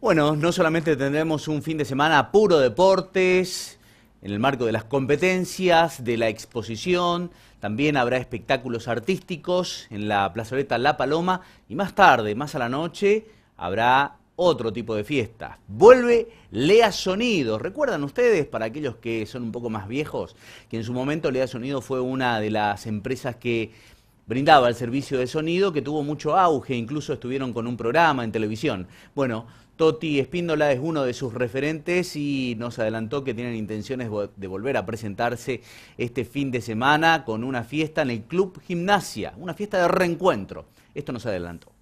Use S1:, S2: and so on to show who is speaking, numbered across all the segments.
S1: Bueno, no solamente tendremos un fin de semana puro deportes, en el marco de las competencias, de la exposición, también habrá espectáculos artísticos en la plazoleta La Paloma y más tarde, más a la noche, habrá otro tipo de fiesta. Vuelve Lea Sonido. ¿Recuerdan ustedes, para aquellos que son un poco más viejos, que en su momento Lea Sonido fue una de las empresas que brindaba el servicio de sonido que tuvo mucho auge, incluso estuvieron con un programa en televisión. Bueno, Toti Espíndola es uno de sus referentes y nos adelantó que tienen intenciones de volver a presentarse este fin de semana con una fiesta en el Club Gimnasia, una fiesta de
S2: reencuentro. Esto nos adelantó.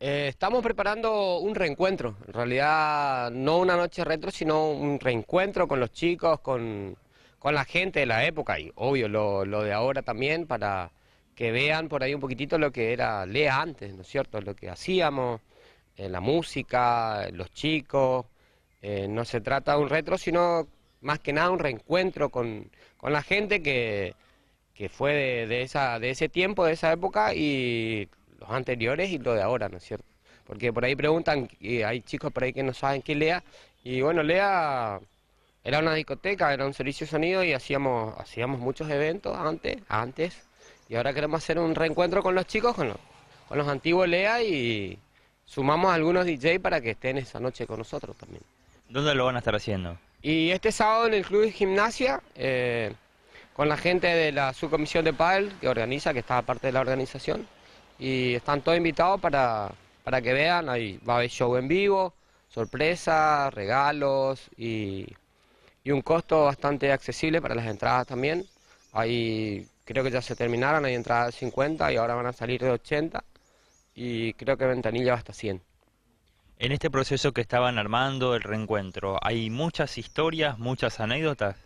S2: Eh, estamos preparando un reencuentro, en realidad no una noche retro, sino un reencuentro con los chicos, con, con la gente de la época y obvio lo, lo de ahora también para que vean por ahí un poquitito lo que era Lea antes, ¿no es cierto? Lo que hacíamos, eh, la música, los chicos. Eh, no se trata de un retro, sino más que nada un reencuentro con, la gente que, fue de, de, esa, de ese tiempo, de esa época y los anteriores y lo de ahora, ¿no es cierto? Porque por ahí preguntan, y hay chicos por ahí que no saben qué lea, y bueno, lea era una discoteca, era un servicio de sonido y hacíamos, hacíamos muchos eventos antes, antes. Y ahora queremos hacer un reencuentro con los chicos, con los, antiguos Lea y sumamos a algunos DJ para que estén esa noche con nosotros también.
S3: ¿Dónde lo van a estar haciendo?
S2: Y este sábado en el Club de Gimnasia, eh, con la gente de la subcomisión de PAL que organiza, que está parte de la organización. Y están todos invitados para, para que vean, ahí va a haber show en vivo, sorpresas, regalos y y un costo bastante accesible para las entradas también. Ahí creo que ya se terminaron, hay entradas de 50 y ahora van a salir de 80 y creo que ventanilla va hasta 100.
S3: En este proceso que estaban armando el reencuentro, ¿hay muchas historias, muchas anécdotas?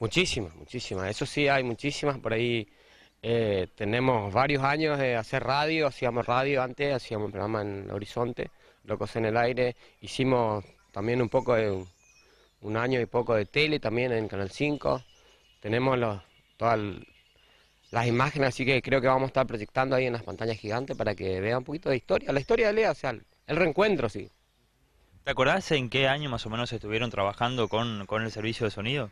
S3: Muchísimas, muchísimas. Eso sí, hay muchísimas. Por ahí eh, tenemos
S2: varios años de hacer radio, hacíamos radio antes, hacíamos un programa en el Horizonte, Locos en el Aire, hicimos también un poco de un año y poco de tele también en Canal 5. Tenemos todas las imágenes, así que creo que vamos a estar proyectando ahí en las pantallas gigantes para que vean un poquito de historia, la historia de Lea, o sea, el, reencuentro, sí.
S3: ¿Te acordás en qué año más o menos estuvieron trabajando con, con el servicio de sonido?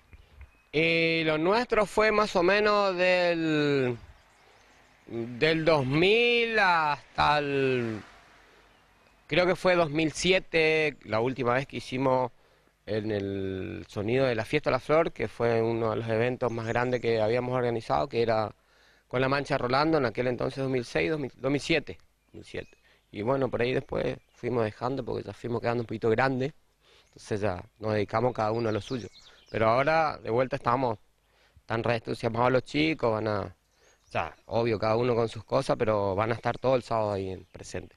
S2: Y lo nuestro fue más o menos del, del 2000 hasta el... Creo que fue 2007, la última vez que hicimos en el sonido de la Fiesta de la Flor, que fue uno de los eventos más grandes que habíamos organizado, que era con la Mancha Rolando en aquel entonces 2006, 2007, Y bueno, por ahí después fuimos dejando porque ya fuimos quedando un poquito grandes, entonces ya nos dedicamos cada uno a lo suyo. Pero ahora de vuelta estamos tan re a los chicos, van a, ya, obvio, cada uno con sus cosas, pero van a estar todo el sábado ahí presente.